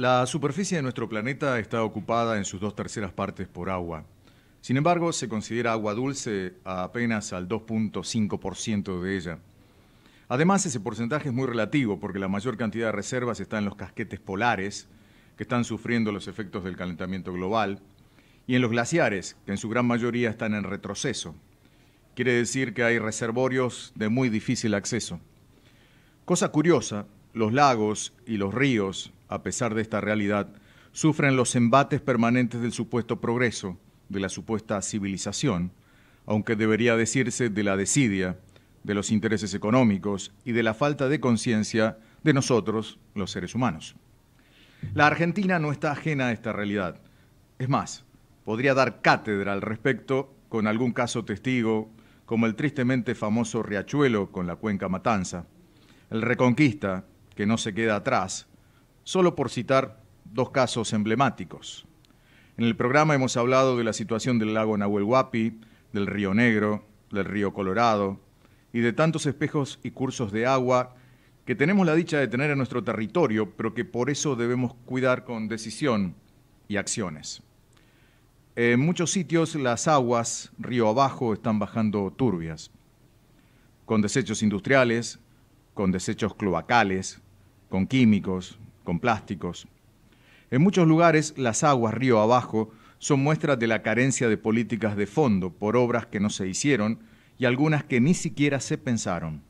La superficie de nuestro planeta está ocupada en sus dos terceras partes por agua. Sin embargo, se considera agua dulce apenas al 2.5% de ella. Además, ese porcentaje es muy relativo porque la mayor cantidad de reservas está en los casquetes polares, que están sufriendo los efectos del calentamiento global, y en los glaciares, que en su gran mayoría están en retroceso. Quiere decir que hay reservorios de muy difícil acceso. Cosa curiosa, los lagos y los ríos, a pesar de esta realidad, sufren los embates permanentes del supuesto progreso, de la supuesta civilización, aunque debería decirse de la desidia, de los intereses económicos y de la falta de conciencia de nosotros, los seres humanos. La Argentina no está ajena a esta realidad. Es más, podría dar cátedra al respecto con algún caso testigo, como el tristemente famoso Riachuelo con la cuenca Matanza, el Reconquista que no se queda atrás, solo por citar dos casos emblemáticos. En el programa hemos hablado de la situación del lago Nahuel Huapi, del río Negro, del río Colorado y de tantos espejos y cursos de agua que tenemos la dicha de tener en nuestro territorio, pero que por eso debemos cuidar con decisión y acciones. En muchos sitios las aguas río abajo están bajando turbias, con desechos industriales, con desechos cloacales, con químicos, con plásticos. En muchos lugares las aguas río abajo son muestras de la carencia de políticas de fondo por obras que no se hicieron y algunas que ni siquiera se pensaron.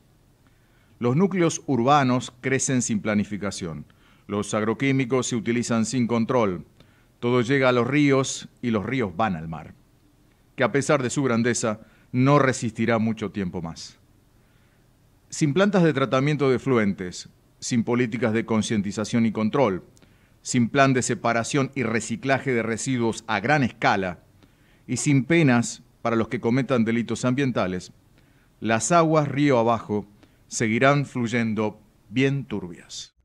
Los núcleos urbanos crecen sin planificación. Los agroquímicos se utilizan sin control. Todo llega a los ríos y los ríos van al mar, que a pesar de su grandeza no resistirá mucho tiempo más. Sin plantas de tratamiento de fluentes, sin políticas de concientización y control, sin plan de separación y reciclaje de residuos a gran escala y sin penas para los que cometan delitos ambientales, las aguas río abajo seguirán fluyendo bien turbias.